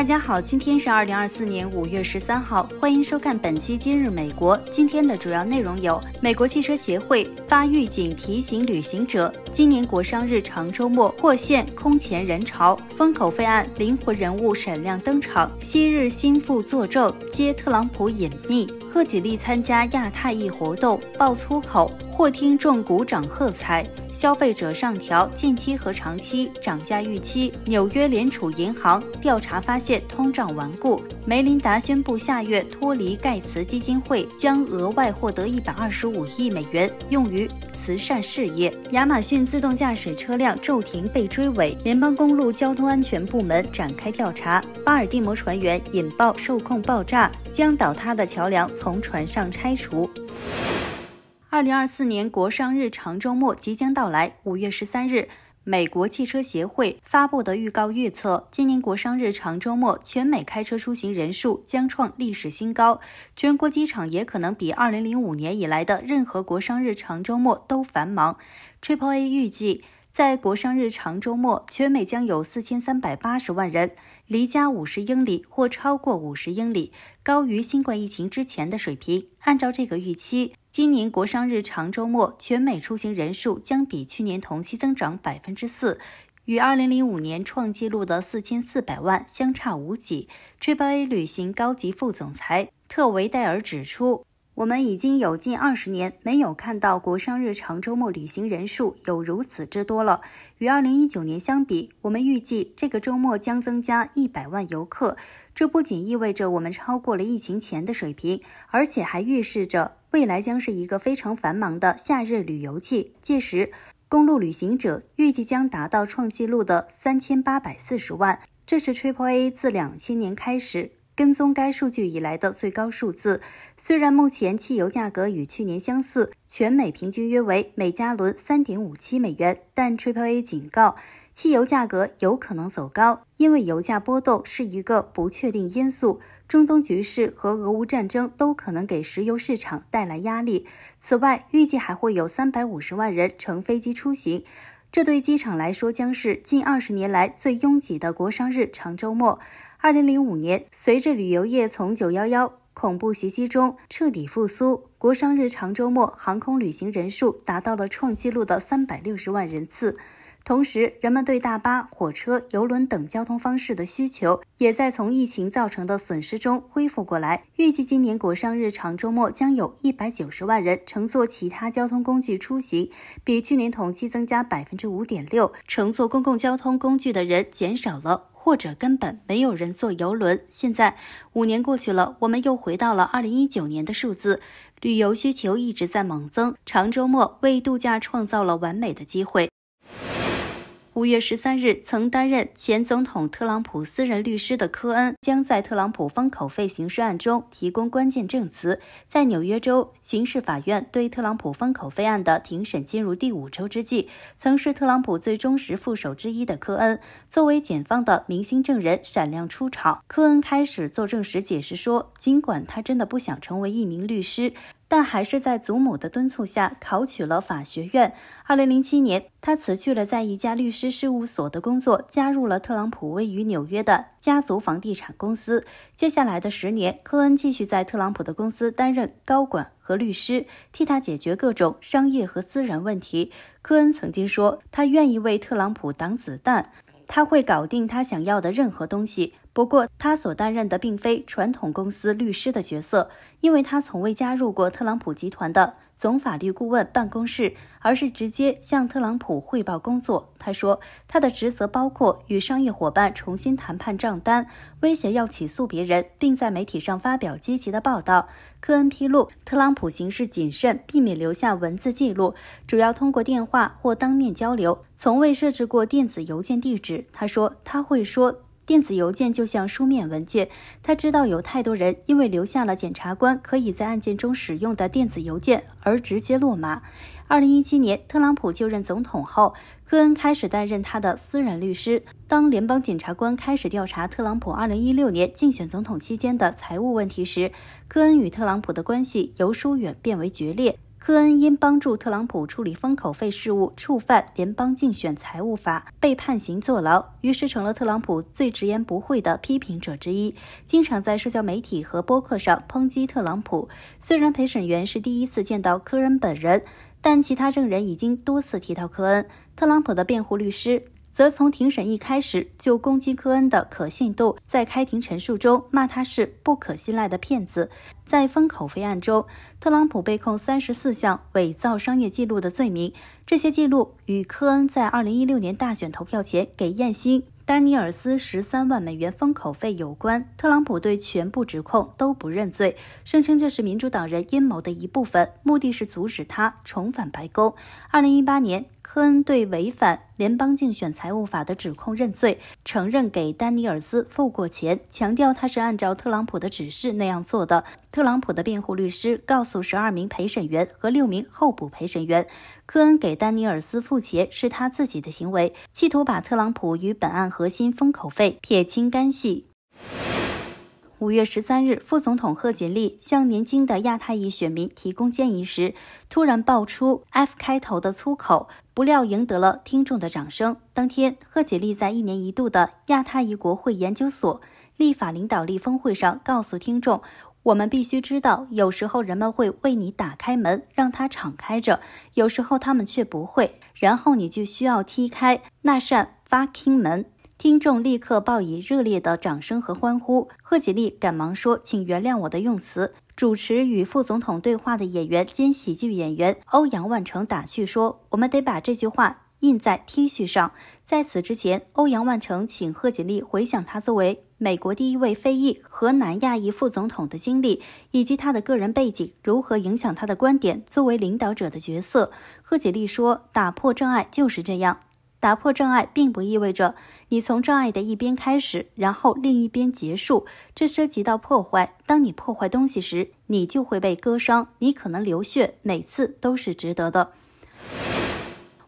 大家好，今天是二零二四年五月十三号，欢迎收看本期《今日美国》。今天的主要内容有：美国汽车协会发预警提醒旅行者；今年国商日长周末或现空前人潮；封口费案灵魂人物闪亮登场；昔日心腹作证接特朗普隐匿；贺锦丽参加亚太裔活动爆粗口，获听众鼓掌喝彩。消费者上调近期和长期涨价预期。纽约联储银行调查发现通胀顽固。梅琳达宣布下月脱离盖茨基金会，将额外获得一百二十五亿美元用于慈善事业。亚马逊自动驾驶车辆骤停被追尾，联邦公路交通安全部门展开调查。巴尔的摩船员引爆受控爆炸，将倒塌的桥梁从船上拆除。二零二四年国商日常周末即将到来。五月十三日，美国汽车协会发布的预告预测，今年国商日常周末全美开车出行人数将创历史新高，全国机场也可能比二零零五年以来的任何国商日常周末都繁忙。Triple A 预计，在国商日常周末，全美将有四千三百八十万人离家五十英里或超过五十英里，高于新冠疫情之前的水平。按照这个预期。今年国商日长周末，全美出行人数将比去年同期增长百分之四，与二零零五年创纪录的四千四百万相差无几。JBA 旅行高级副总裁特维戴尔指出。我们已经有近二十年没有看到国商日常周末旅行人数有如此之多了。与2019年相比，我们预计这个周末将增加100万游客。这不仅意味着我们超过了疫情前的水平，而且还预示着未来将是一个非常繁忙的夏日旅游季。届时，公路旅行者预计将达到创纪录的3840万。这是 TripA 自2000年开始。跟踪该数据以来的最高数字。虽然目前汽油价格与去年相似，全美平均约为每加仑三点五七美元，但 Triple A 警告，汽油价格有可能走高，因为油价波动是一个不确定因素，中东局势和俄乌战争都可能给石油市场带来压力。此外，预计还会有三百五十万人乘飞机出行，这对机场来说将是近二十年来最拥挤的国商日常周末。二零零五年，随着旅游业从九幺幺恐怖袭击中彻底复苏，国商日常周末航空旅行人数达到了创纪录的三百六十万人次。同时，人们对大巴、火车、游轮等交通方式的需求也在从疫情造成的损失中恢复过来。预计今年国商日常周末将有一百九十万人乘坐其他交通工具出行，比去年同期增加百分之五点六。乘坐公共交通工具的人减少了。或者根本没有人坐游轮。现在五年过去了，我们又回到了二零一九年的数字，旅游需求一直在猛增，长周末为度假创造了完美的机会。五月十三日，曾担任前总统特朗普私人律师的科恩将在特朗普封口费刑事案中提供关键证词。在纽约州刑事法院对特朗普封口费案的庭审进入第五周之际，曾是特朗普最忠实副手之一的科恩作为检方的明星证人闪亮出场。科恩开始作证时解释说：“尽管他真的不想成为一名律师。”但还是在祖母的敦促下考取了法学院。二零零七年，他辞去了在一家律师事务所的工作，加入了特朗普位于纽约的家族房地产公司。接下来的十年，科恩继续在特朗普的公司担任高管和律师，替他解决各种商业和私人问题。科恩曾经说，他愿意为特朗普挡子弹。他会搞定他想要的任何东西。不过，他所担任的并非传统公司律师的角色，因为他从未加入过特朗普集团的。总法律顾问办公室，而是直接向特朗普汇报工作。他说，他的职责包括与商业伙伴重新谈判账单，威胁要起诉别人，并在媒体上发表积极的报道。科恩披露，特朗普行事谨慎，避免留下文字记录，主要通过电话或当面交流，从未设置过电子邮件地址。他说，他会说。电子邮件就像书面文件，他知道有太多人因为留下了检察官可以在案件中使用的电子邮件而直接落马。二零一七年，特朗普就任总统后，科恩开始担任他的私人律师。当联邦检察官开始调查特朗普二零一六年竞选总统期间的财务问题时，科恩与特朗普的关系由疏远变为决裂。科恩因帮助特朗普处理封口费事务触犯联邦竞选财务法，被判刑坐牢，于是成了特朗普最直言不讳的批评者之一，经常在社交媒体和播客上抨击特朗普。虽然陪审员是第一次见到科恩本人，但其他证人已经多次提到科恩，特朗普的辩护律师。则从庭审一开始就攻击科恩的可信度，在开庭陈述中骂他是不可信赖的骗子。在封口费案中，特朗普被控三十四项伪造商业记录的罪名，这些记录与科恩在二零一六年大选投票前给艳星。丹尼尔斯十三万美元封口费有关，特朗普对全部指控都不认罪，声称这是民主党人阴谋的一部分，目的是阻止他重返白宫。二零一八年，科恩对违反联邦竞选财务法的指控认罪，承认给丹尼尔斯付过钱，强调他是按照特朗普的指示那样做的。特朗普的辩护律师告诉十二名陪审员和六名候补陪审员：“科恩给丹尼尔斯付钱是他自己的行为，企图把特朗普与本案核心封口费撇清干系。”五月十三日，副总统贺锦丽向年轻的亚太裔选民提供建议时，突然爆出 F 开头的粗口，不料赢得了听众的掌声。当天，贺锦丽在一年一度的亚太裔国会研究所立法领导力峰会上告诉听众。我们必须知道，有时候人们会为你打开门，让它敞开着；有时候他们却不会，然后你就需要踢开那扇 fucking 门。听众立刻报以热烈的掌声和欢呼。贺锦丽赶忙说：“请原谅我的用词。”主持与副总统对话的演员兼喜剧演员欧阳万成打趣说：“我们得把这句话印在 T 恤上。”在此之前，欧阳万成请贺锦丽回想他作为。美国第一位非裔和南亚裔副总统的经历，以及他的个人背景如何影响他的观点，作为领导者的角色。贺锦丽说：“打破障碍就是这样，打破障碍并不意味着你从障碍的一边开始，然后另一边结束。这涉及到破坏。当你破坏东西时，你就会被割伤，你可能流血，每次都是值得的。”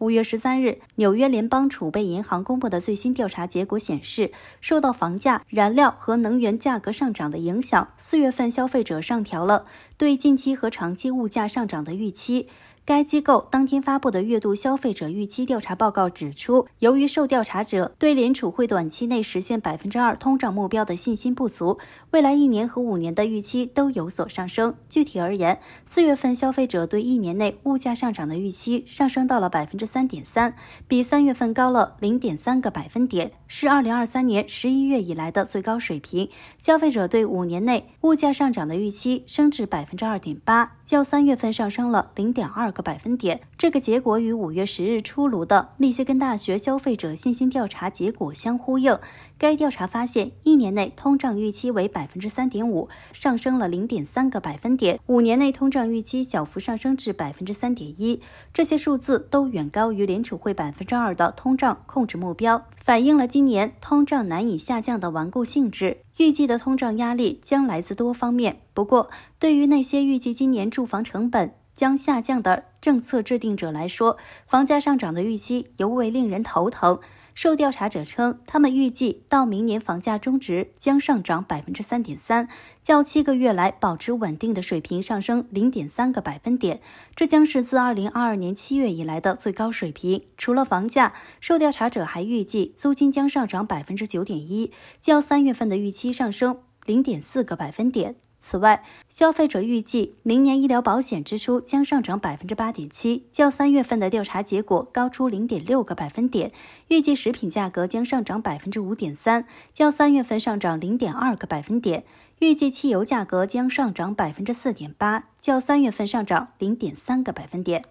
五月十三日，纽约联邦储备银行公布的最新调查结果显示，受到房价、燃料和能源价格上涨的影响，四月份消费者上调了对近期和长期物价上涨的预期。该机构当天发布的月度消费者预期调查报告指出，由于受调查者对联储会短期内实现百分之二通胀目标的信心不足，未来一年和五年的预期都有所上升。具体而言，四月份消费者对一年内物价上涨的预期上升到了百分之三点三，比三月份高了零点三个百分点，是二零二三年十一月以来的最高水平。消费者对五年内物价上涨的预期升至百分之二点八，较三月份上升了零点二。个百分点，这个结果与五月十日出炉的密歇根大学消费者信心调查结果相呼应。该调查发现，一年内通胀预期为百分之三点五，上升了零点三个百分点；五年内通胀预期小幅上升至百分之三点一。这些数字都远高于联储会百分之二的通胀控制目标，反映了今年通胀难以下降的顽固性质。预计的通胀压力将来自多方面。不过，对于那些预计今年住房成本，将下降的政策制定者来说，房价上涨的预期尤为令人头疼。受调查者称，他们预计到明年房价中值将上涨百分之三点三，较七个月来保持稳定的水平上升零点三个百分点，这将是自二零二二年七月以来的最高水平。除了房价，受调查者还预计租金将上涨百分之九点一，较三月份的预期上升零点四个百分点。此外，消费者预计明年医疗保险支出将上涨百分之八点七，较三月份的调查结果高出零点六个百分点。预计食品价格将上涨百分之五点三，较三月份上涨零点二个百分点。预计汽油价格将上涨百分之四点八，较三月份上涨零点三个百分点。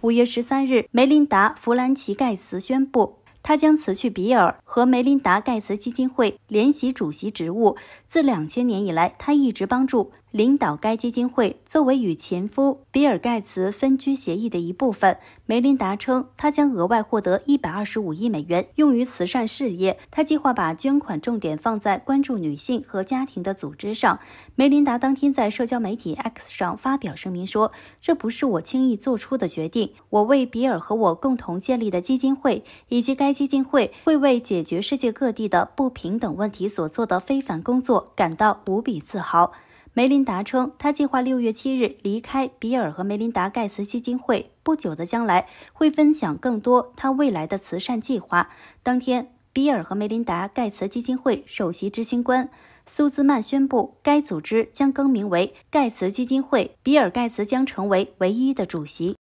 五月十三日，梅琳达·弗兰奇·盖茨宣布。他将辞去比尔和梅琳达·盖茨基金会联席主席职务。自两千年以来，他一直帮助。领导该基金会作为与前夫比尔·盖茨分居协议的一部分，梅琳达称，她将额外获得一百二十五亿美元用于慈善事业。她计划把捐款重点放在关注女性和家庭的组织上。梅琳达当天在社交媒体 X 上发表声明说：“这不是我轻易做出的决定。我为比尔和我共同建立的基金会，以及该基金会为解决世界各地的不平等问题所做的非凡工作感到无比自豪。”梅琳达称，他计划六月七日离开比尔和梅琳达·盖茨基金会。不久的将来，会分享更多他未来的慈善计划。当天，比尔和梅琳达·盖茨基金会首席执行官苏兹曼宣布，该组织将更名为盖茨基金会，比尔·盖茨将成为唯一的主席。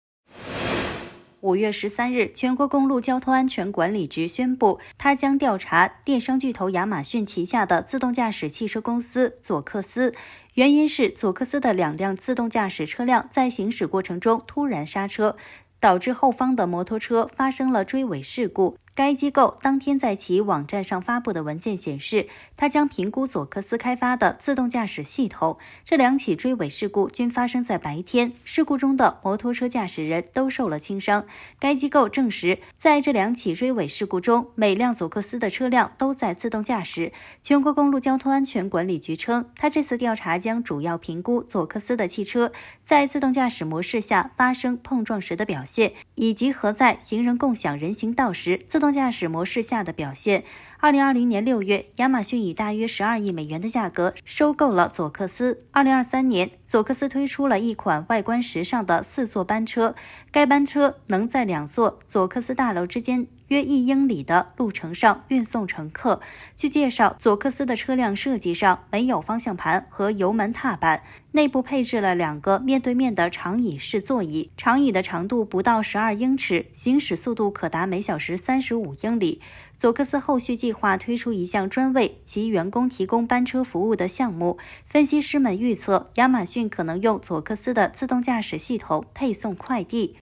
五月十三日，全国公路交通安全管理局宣布，他将调查电商巨头亚马逊旗下的自动驾驶汽车公司佐克斯。原因是，佐克斯的两辆自动驾驶车辆在行驶过程中突然刹车，导致后方的摩托车发生了追尾事故。该机构当天在其网站上发布的文件显示，它将评估佐克斯开发的自动驾驶系统。这两起追尾事故均发生在白天，事故中的摩托车驾驶人都受了轻伤。该机构证实，在这两起追尾事故中，每辆佐克斯的车辆都在自动驾驶。全国公路交通安全管理局称，他这次调查将主要评估佐克斯的汽车在自动驾驶模式下发生碰撞时的表现，以及和在行人共享人行道时自动。动驾驶模式下的表现。二零二零年六月，亚马逊以大约十二亿美元的价格收购了佐克斯。二零二三年，佐克斯推出了一款外观时尚的四座班车，该班车能在两座佐克斯大楼之间。约一英里的路程上运送乘客。据介绍，佐克斯的车辆设计上没有方向盘和油门踏板，内部配置了两个面对面的长椅式座椅，长椅的长度不到十二英尺，行驶速度可达每小时三十五英里。佐克斯后续计划推出一项专为其员工提供班车服务的项目。分析师们预测，亚马逊可能用佐克斯的自动驾驶系统配送快递。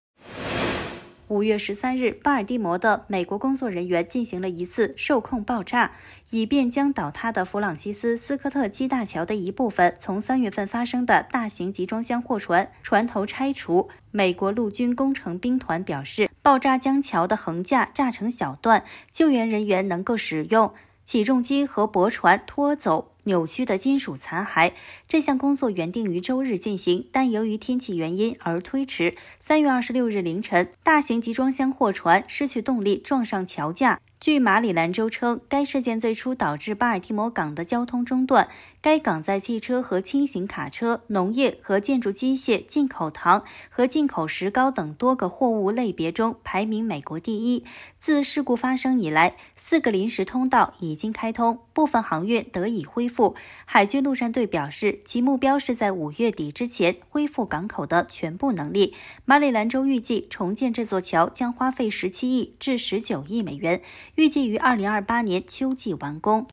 五月十三日，巴尔的摩的美国工作人员进行了一次受控爆炸，以便将倒塌的弗朗西斯·斯科特·基大桥的一部分从三月份发生的大型集装箱货船船头拆除。美国陆军工程兵团表示，爆炸将桥的横架炸成小段，救援人员能够使用起重机和驳船拖走。扭曲的金属残骸。这项工作原定于周日进行，但由于天气原因而推迟。三月二十六日凌晨，大型集装箱货船失去动力，撞上桥架。据马里兰州称，该事件最初导致巴尔的摩港的交通中断。该港在汽车和轻型卡车、农业和建筑机械、进口糖和进口石膏等多个货物类别中排名美国第一。自事故发生以来，四个临时通道已经开通，部分航运得以恢复。海军陆战队表示，其目标是在五月底之前恢复港口的全部能力。马里兰州预计重建这座桥将花费十七亿至十九亿美元。预计于二零二八年秋季完工。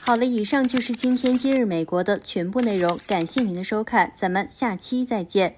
好了，以上就是今天今日美国的全部内容，感谢您的收看，咱们下期再见。